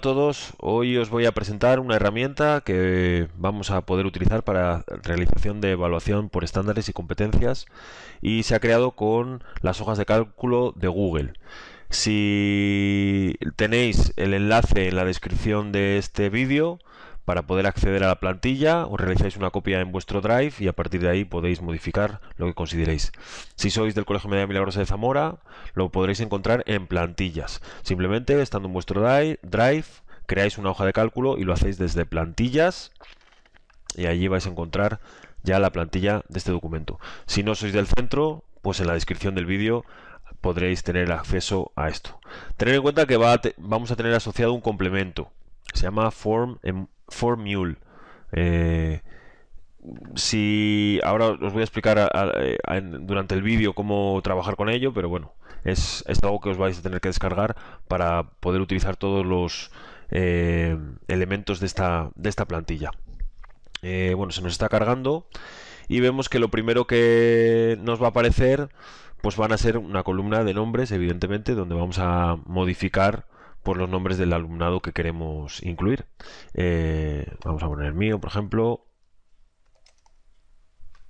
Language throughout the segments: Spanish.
Hola a todos, hoy os voy a presentar una herramienta que vamos a poder utilizar para realización de evaluación por estándares y competencias y se ha creado con las hojas de cálculo de Google. Si tenéis el enlace en la descripción de este vídeo, para poder acceder a la plantilla, os realizáis una copia en vuestro Drive y a partir de ahí podéis modificar lo que consideréis. Si sois del Colegio Media Milagrosa de Zamora, lo podréis encontrar en plantillas. Simplemente estando en vuestro Drive, creáis una hoja de cálculo y lo hacéis desde plantillas y allí vais a encontrar ya la plantilla de este documento. Si no sois del centro, pues en la descripción del vídeo podréis tener acceso a esto. Tener en cuenta que vamos a tener asociado un complemento. Se llama Form em-, Formule. Eh, si ahora os voy a explicar eh, durante el vídeo cómo trabajar con ello, pero bueno, es, algo que os vais a tener que descargar para poder utilizar todos los eh, elementos de esta, plantilla. bueno, se nos está cargando y vemos que lo primero que nos va a aparecer pues van a ser una columna de nombres, evidentemente, donde vamos a modificar por los nombres del alumnado que queremos incluir. Eh, vamos a poner el mío, por ejemplo.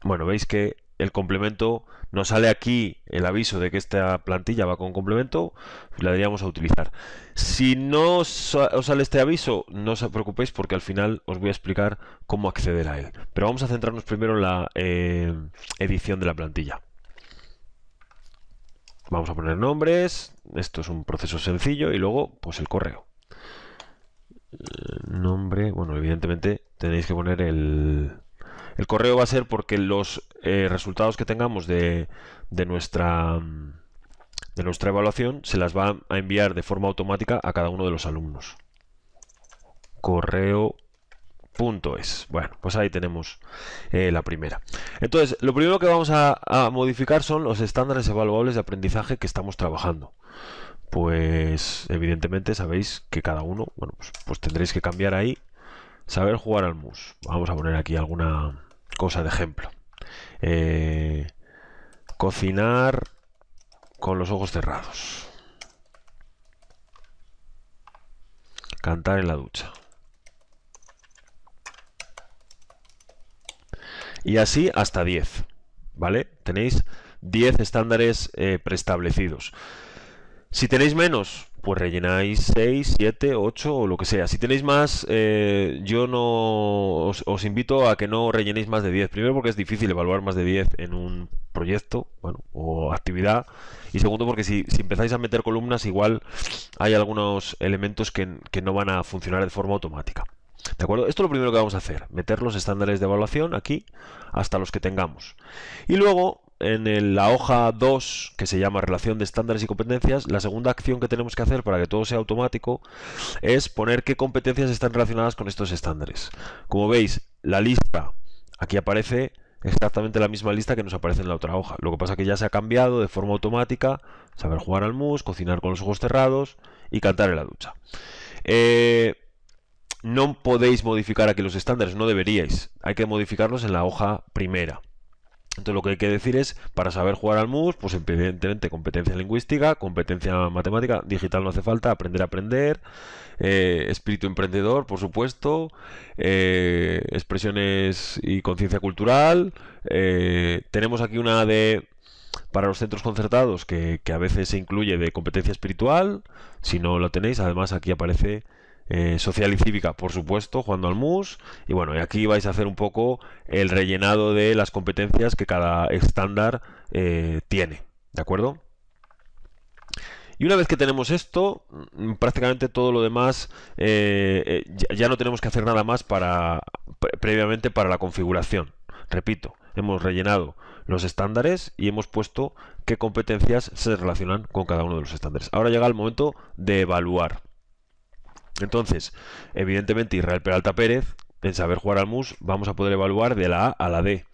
Bueno, veis que el complemento nos sale aquí el aviso de que esta plantilla va con complemento, la deberíamos a utilizar. Si no os sale este aviso, no os preocupéis porque al final os voy a explicar cómo acceder a él. Pero vamos a centrarnos primero en la eh, edición de la plantilla. Vamos a poner nombres, esto es un proceso sencillo y luego pues el correo. Eh, nombre, bueno, evidentemente tenéis que poner el... El correo va a ser porque los eh, resultados que tengamos de, de, nuestra, de nuestra evaluación se las va a enviar de forma automática a cada uno de los alumnos. Correo Punto es. Bueno, pues ahí tenemos eh, la primera. Entonces, lo primero que vamos a, modificar son los estándares evaluables de aprendizaje que estamos trabajando. Pues, evidentemente, sabéis que cada uno, bueno, pues, pues tendréis que cambiar ahí, saber jugar al mus. Vamos a poner aquí alguna cosa de ejemplo. Eh, cocinar con los ojos cerrados. Cantar en la ducha. Y así hasta 10. ¿Vale? Tenéis 10 estándares eh, preestablecidos. Si tenéis menos, pues rellenáis 6, 7, 8 o lo que sea. Si tenéis más, eh, yo no os, invito a que no rellenéis más de 10. Primero porque es difícil evaluar más de 10 en un proyecto o actividad. Y segundo porque si, empezáis a meter columnas, igual hay algunos elementos que, que no van a funcionar de forma automática. ¿De acuerdo? Esto es lo primero que vamos a hacer, meter los estándares de evaluación aquí hasta los que tengamos. Y luego, en la hoja 2, que se llama relación de estándares y competencias, la segunda acción que tenemos que hacer para que todo sea automático es poner qué competencias están relacionadas con estos estándares. Como veis, la lista, aquí aparece exactamente la misma lista que nos aparece en la otra hoja. Lo que pasa es que ya se ha cambiado de forma automática, saber jugar al mus, cocinar con los ojos cerrados y cantar en la ducha. Eh, no podéis modificar aquí los estándares, no deberíais. Hay que modificarlos en la hoja primera. Entonces lo que hay que decir es, para saber jugar al MUS, pues evidentemente competencia lingüística, competencia matemática, digital no hace falta, aprender a aprender, eh, espíritu emprendedor, por supuesto, eh, expresiones y conciencia cultural. Eh, tenemos aquí una de para los centros concertados que, que a veces se incluye de competencia espiritual. Si no lo tenéis, además aquí aparece eh, social y cívica, por supuesto, jugando al MUS. Y bueno, y aquí vais a hacer un poco el rellenado de las competencias que cada estándar eh, tiene. ¿De acuerdo? Y una vez que tenemos esto, mm, prácticamente todo lo demás eh, ya no tenemos que hacer nada más para previamente para la configuración. Repito, hemos rellenado los estándares y hemos puesto qué competencias se relacionan con cada uno de los estándares. Ahora llega el momento de evaluar. Entonces, evidentemente Israel Peralta Pérez, en saber jugar al MUS, vamos a poder evaluar de la A a la D.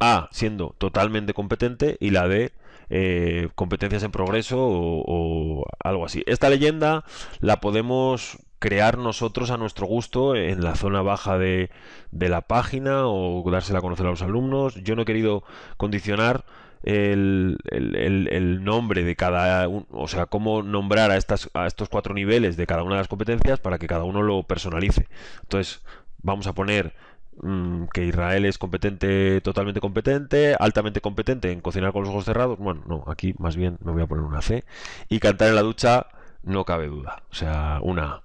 A siendo totalmente competente y la D eh, competencias en progreso o, algo así. Esta leyenda la podemos crear nosotros a nuestro gusto en la zona baja de, de, la página o dársela a conocer a los alumnos. Yo no he querido condicionar el, nombre de cada uno, o sea, cómo nombrar a, estas, a estos cuatro niveles de cada una de las competencias para que cada uno lo personalice. Entonces, vamos a poner mm, que Israel es competente, totalmente competente, altamente competente en cocinar con los ojos cerrados. Bueno, no, aquí más bien me voy a poner una C. Y cantar en la ducha, no cabe duda. O sea, una A.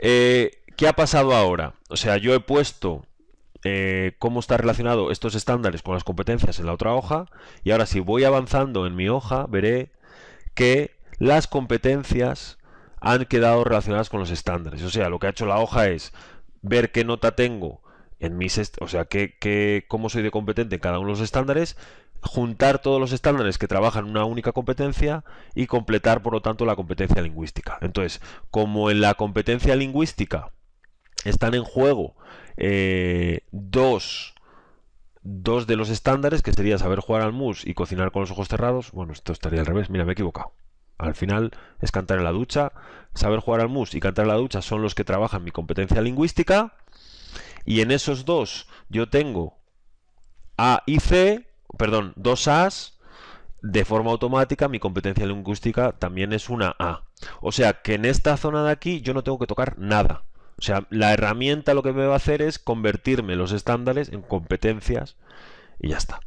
Eh, ¿Qué ha pasado ahora? O sea, yo he puesto eh, cómo está relacionado estos estándares con las competencias en la otra hoja. Y ahora si voy avanzando en mi hoja, veré que las competencias han quedado relacionadas con los estándares. O sea, lo que ha hecho la hoja es ver qué nota tengo en mis, o sea, qué, qué, cómo soy de competente en cada uno de los estándares, juntar todos los estándares que trabajan una única competencia y completar, por lo tanto, la competencia lingüística. Entonces, como en la competencia lingüística están en juego eh, dos, dos de los estándares, que sería saber jugar al mus y cocinar con los ojos cerrados. Bueno, esto estaría al revés, mira, me he equivocado. Al final es cantar en la ducha. Saber jugar al mus y cantar en la ducha son los que trabajan mi competencia lingüística. Y en esos dos yo tengo A y C, perdón, dos As. De forma automática mi competencia lingüística también es una A. O sea que en esta zona de aquí yo no tengo que tocar nada. O sea, la herramienta lo que me va a hacer es convertirme los estándares en competencias y ya está.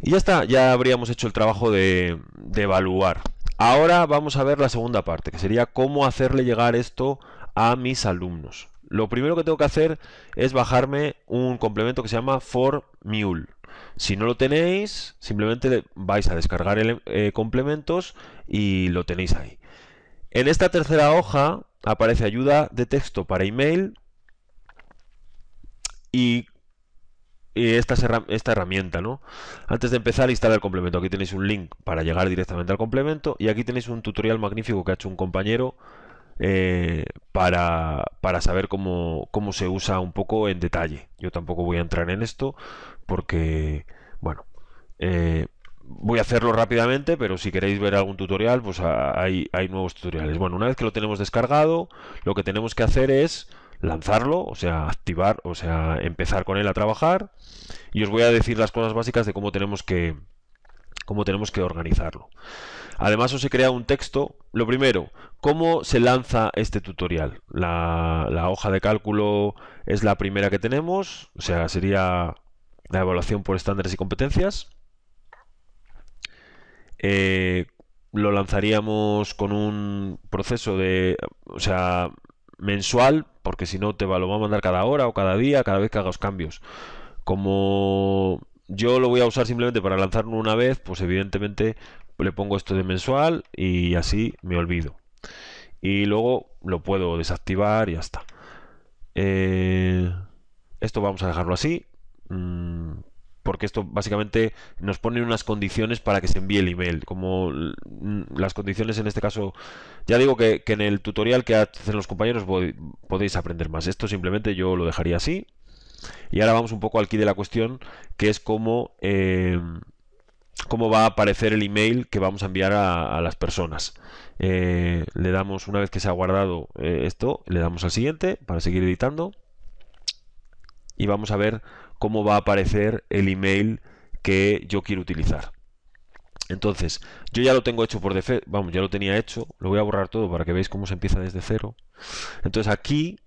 Y ya está, ya habríamos hecho el trabajo de, evaluar. Ahora vamos a ver la segunda parte, que sería cómo hacerle llegar esto a mis alumnos. Lo primero que tengo que hacer es bajarme un complemento que se llama for Si no lo tenéis, simplemente vais a descargar el, eh, complementos y lo tenéis ahí. En esta tercera hoja aparece ayuda de texto para email y, esta, esta herramienta, ¿no? Antes de empezar, a instalar el complemento. Aquí tenéis un link para llegar directamente al complemento y aquí tenéis un tutorial magnífico que ha hecho un compañero eh, para, saber cómo, se usa un poco en detalle. Yo tampoco voy a entrar en esto porque, bueno, eh, voy a hacerlo rápidamente, pero si queréis ver algún tutorial, pues hay, nuevos tutoriales. Bueno, una vez que lo tenemos descargado, lo que tenemos que hacer es lanzarlo, o sea, activar, o sea, empezar con él a trabajar. Y os voy a decir las cosas básicas de cómo tenemos que, cómo tenemos que organizarlo. Además, os he creado un texto. Lo primero, ¿cómo se lanza este tutorial? la hoja de cálculo es la primera que tenemos, o sea, sería la evaluación por estándares y competencias. Eh, lo lanzaríamos con un proceso de, o sea, mensual, porque si no te va, lo va a mandar cada hora o cada día, cada vez que hagas cambios. Como yo lo voy a usar simplemente para lanzarlo una vez, pues evidentemente le pongo esto de mensual y así me olvido. Y luego lo puedo desactivar y ya está. Eh, esto vamos a dejarlo así. Mm, porque esto básicamente nos pone unas condiciones para que se envíe el email, como las condiciones en este caso, ya digo que, en el tutorial que hacen los compañeros podéis aprender más, esto simplemente yo lo dejaría así, y ahora vamos un poco al kit de la cuestión, que es cómo, eh, cómo va a aparecer el email que vamos a enviar a, las personas. Eh, le damos, una vez que se ha guardado eh, esto, le damos al siguiente para seguir editando, y vamos a ver cómo va a aparecer el email que yo quiero utilizar. Entonces, yo ya lo tengo hecho por defecto, vamos, ya lo tenía hecho, lo voy a borrar todo para que veáis cómo se empieza desde cero. Entonces aquí,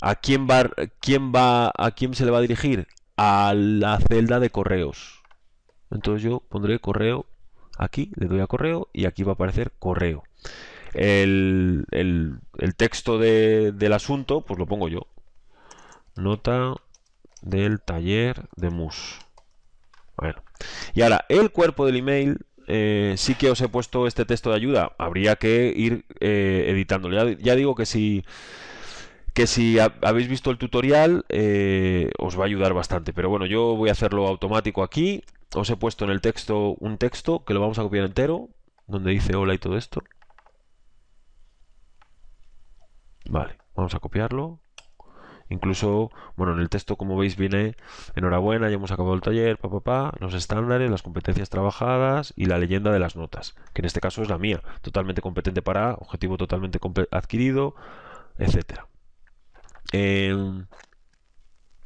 ¿a quién va, quién va, a quién se le va a dirigir? A la celda de correos. Entonces yo pondré correo aquí, le doy a correo y aquí va a aparecer correo. El, texto del asunto, pues lo pongo yo. Nota del taller de mus. Y ahora, el cuerpo del email eh, sí que os he puesto este texto de ayuda. Habría que ir eh, editándolo. Ya, digo que si, que si habéis visto el tutorial, eh, os va a ayudar bastante. Pero bueno, yo voy a hacerlo automático aquí. Os he puesto en el texto un texto que lo vamos a copiar entero, donde dice hola y todo esto. Vale, vamos a copiarlo. Incluso, bueno, en el texto, como veis, viene enhorabuena, ya hemos acabado el taller, papá, los estándares, las competencias trabajadas y la leyenda de las notas, que en este caso es la mía, totalmente competente para, objetivo totalmente adquirido, etcétera. Em,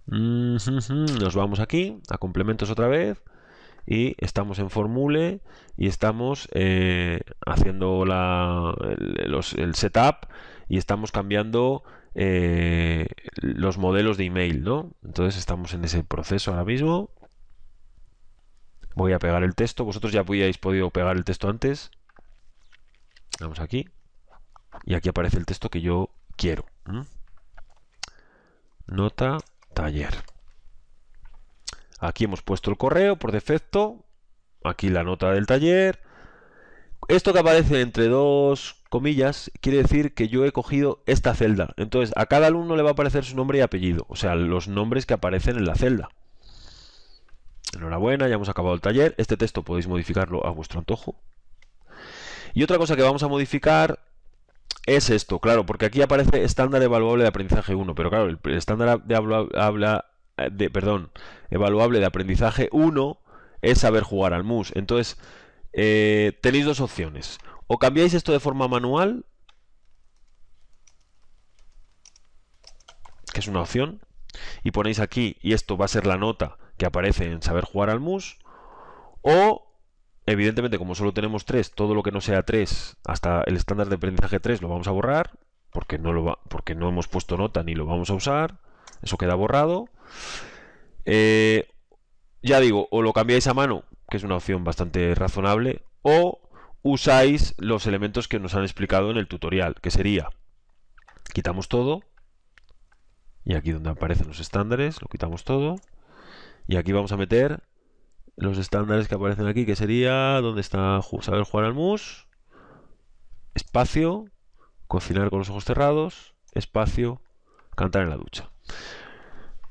nos vamos aquí a complementos otra vez y estamos en formule y estamos eh, haciendo el setup y estamos cambiando eh, los modelos de email, ¿no? Entonces estamos en ese proceso ahora mismo. Voy a pegar el texto. Vosotros ya habíais podido pegar el texto antes. Vamos aquí. Y aquí aparece el texto que yo quiero. Nota taller. Aquí hemos puesto el correo por defecto. Aquí la nota del taller esto que aparece entre dos comillas quiere decir que yo he cogido esta celda. Entonces, a cada alumno le va a aparecer su nombre y apellido, o sea, los nombres que aparecen en la celda. Enhorabuena, ya hemos acabado el taller. Este texto podéis modificarlo a vuestro antojo. Y otra cosa que vamos a modificar es esto, claro, porque aquí aparece estándar evaluable de aprendizaje 1, pero claro, el estándar de habla, eh, de, perdón, evaluable de aprendizaje 1 es saber jugar al mus. Entonces, eh, tenéis dos opciones. O cambiáis esto de forma manual, que es una opción, y ponéis aquí, y esto va a ser la nota que aparece en saber jugar al mus, o evidentemente como solo tenemos 3, todo lo que no sea 3 hasta el estándar de aprendizaje 3 lo vamos a borrar, porque no, lo va, porque no hemos puesto nota ni lo vamos a usar, eso queda borrado. Eh, ya digo, o lo cambiáis a mano que es una opción bastante razonable, o usáis los elementos que nos han explicado en el tutorial, que sería, quitamos todo, y aquí donde aparecen los estándares, lo quitamos todo, y aquí vamos a meter los estándares que aparecen aquí, que sería, donde está saber jugar al mus, espacio, cocinar con los ojos cerrados, espacio, cantar en la ducha.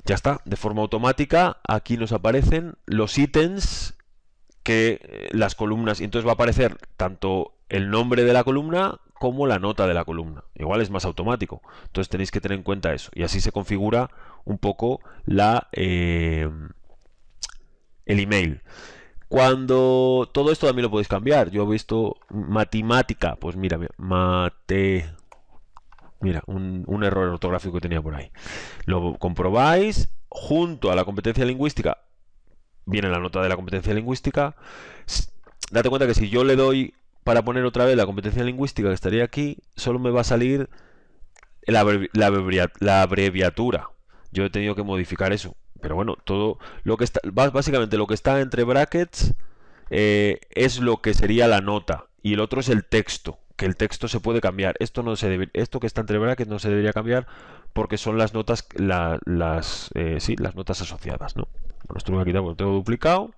Ya está, de forma automática aquí nos aparecen los ítems que eh, las columnas, y entonces va a aparecer tanto el nombre de la columna como la nota de la columna. Igual es más automático. Entonces tenéis que tener en cuenta eso. Y así se configura un poco la, eh, el email. Cuando todo esto también lo podéis cambiar. Yo he visto matemática. Pues mira, mate. Mira, un, un error ortográfico que tenía por ahí. Lo comprobáis junto a la competencia lingüística viene la nota de la competencia lingüística. Date cuenta que si yo le doy para poner otra vez la competencia lingüística que estaría aquí, solo me va a salir la, abreviatura. Yo he tenido que modificar eso. Pero bueno, todo lo que está, básicamente lo que está entre brackets eh, es lo que sería la nota y el otro es el texto, que el texto se puede cambiar. Esto no se esto que está entre brackets no se debería cambiar porque son las notas, las, eh, las notas asociadas, ¿no? lo tengo duplicado.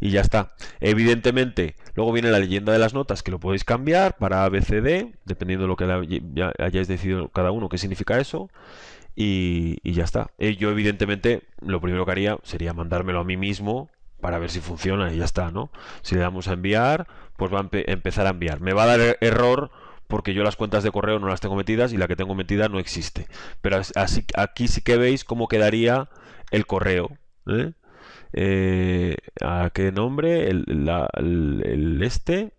Y ya está. Evidentemente, luego viene la leyenda de las notas, que lo podéis cambiar para ABCD, dependiendo de lo que hayáis decidido cada uno, qué significa eso. Y, ya está. Eh, yo, evidentemente, lo primero que haría sería mandármelo a mí mismo para ver si funciona y ya está, ¿no? Si le damos a enviar, pues va a empezar a enviar. Me va a dar e-, error porque yo las cuentas de correo no las tengo metidas y la que tengo metida no existe. Pero así, aquí sí que veis cómo quedaría el correo ¿eh? Eh, a qué nombre, el, este,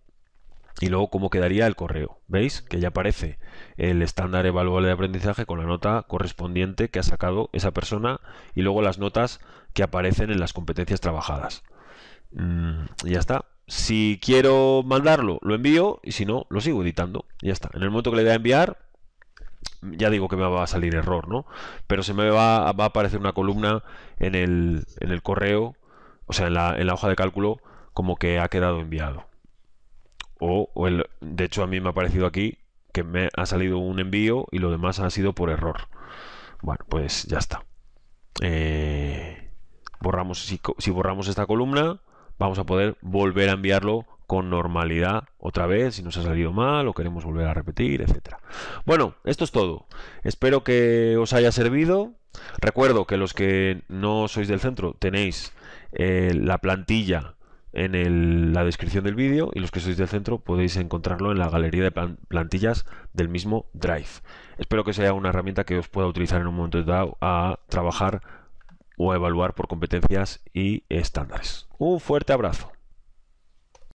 y luego cómo quedaría el correo. ¿Veis? Que ya aparece el estándar evaluable de aprendizaje con la nota correspondiente que ha sacado esa persona y luego las notas que aparecen en las competencias trabajadas. Mm, y ya está. Si quiero mandarlo, lo envío y si no, lo sigo editando. Ya está. En el momento que le voy a enviar, ya digo que me va a salir error, ¿no? Pero se me va, va a aparecer una columna en el, en el correo, o sea, en la, en la, hoja de cálculo, como que ha quedado enviado. O, el, de hecho, a mí me ha parecido aquí que me ha salido un envío y lo demás ha sido por error. Bueno, pues ya está. Eh, borramos, si, si borramos esta columna, vamos a poder volver a enviarlo con normalidad otra vez, si nos ha salido mal o queremos volver a repetir, etcétera. Bueno, esto es todo. Espero que os haya servido. Recuerdo que los que no sois del centro tenéis eh, la plantilla en la descripción del vídeo y los que sois del centro podéis encontrarlo en la galería de plantillas del mismo Drive. Espero que sea una herramienta que os pueda utilizar en un momento dado a trabajar o a evaluar por competencias y estándares. Un fuerte abrazo.